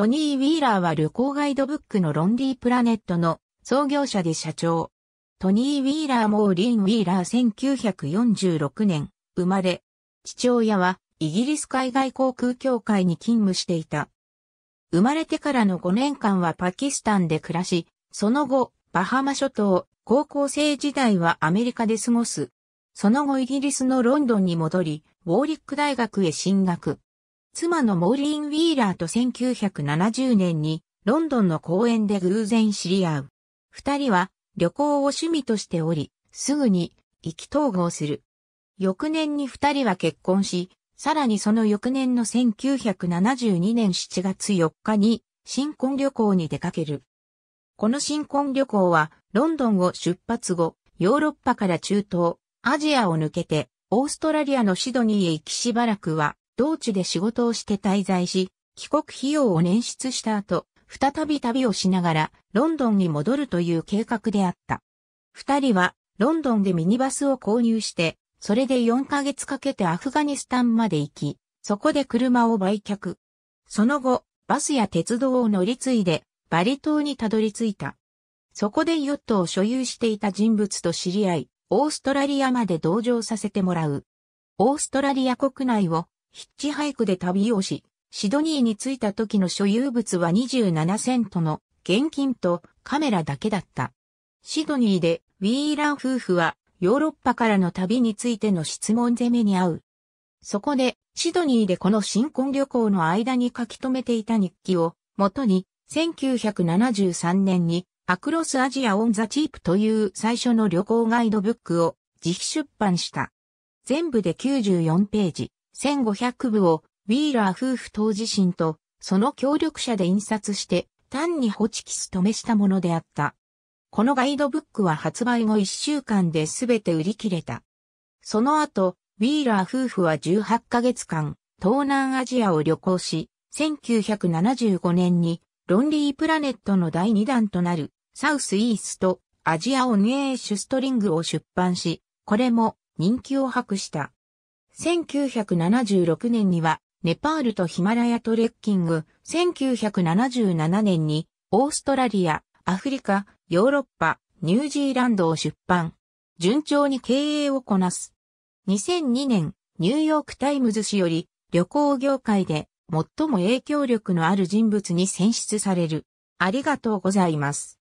トニー・ウィーラーは旅行ガイドブックのロンディープラネットの創業者で社長。トニー・ウィーラー・モーリン・ウィーラー1946年生まれ。父親はイギリス海外航空協会に勤務していた。生まれてからの5年間はパキスタンで暮らし、その後、バハマ諸島、高校生時代はアメリカで過ごす。その後イギリスのロンドンに戻り、ウォーリック大学へ進学。妻のモーリーン・ウィーラーと1970年にロンドンの公園で偶然知り合う。二人は旅行を趣味としており、すぐに意気投合する。翌年に二人は結婚し、さらにその翌年の1972年7月4日に新婚旅行に出かける。この新婚旅行はロンドンを出発後、ヨーロッパから中東、アジアを抜けて、オーストラリアのシドニーへ行きしばらくは、同地で仕事をして滞在し、帰国費用を捻出した後、再び旅をしながらロンドンに戻るという計画であった。二人はロンドンでミニバスを購入して、それで4ヶ月かけてアフガニスタンまで行き、そこで車を売却。その後、バスや鉄道を乗り継いで、バリ島にたどり着いた。そこでヨットを所有していた人物と知り合い、オーストラリアまで同乗させてもらう。オーストラリア国内をヒッチハイクで旅をし、シドニーに着いた時の所有物は27セントの現金とカメラだけだった。シドニーでウィーラン夫婦はヨーロッパからの旅についての質問攻めに遭う。そこでシドニーでこの新婚旅行の間に書き留めていた日記を元に1973年にアクロスアジアオンザチープという最初の旅行ガイドブックを自費出版した。全部で94ページ。1500部をウィーラー夫婦当自身とその協力者で印刷して単にホチキス止めしたものであった。このガイドブックは発売後1週間で全て売り切れた。その後、ウィーラー夫婦は18ヶ月間、東南アジアを旅行し、1975年にロンリープラネットの第2弾となるサウスイーストアジアオンエーシュストリングを出版し、これも人気を博した。1976年には、ネパールとヒマラヤトレッキング、1977年に、オーストラリア、アフリカ、ヨーロッパ、ニュージーランドを出版。順調に経営をこなす。2002年、ニューヨークタイムズ氏より、旅行業界で最も影響力のある人物に選出される。ありがとうございます。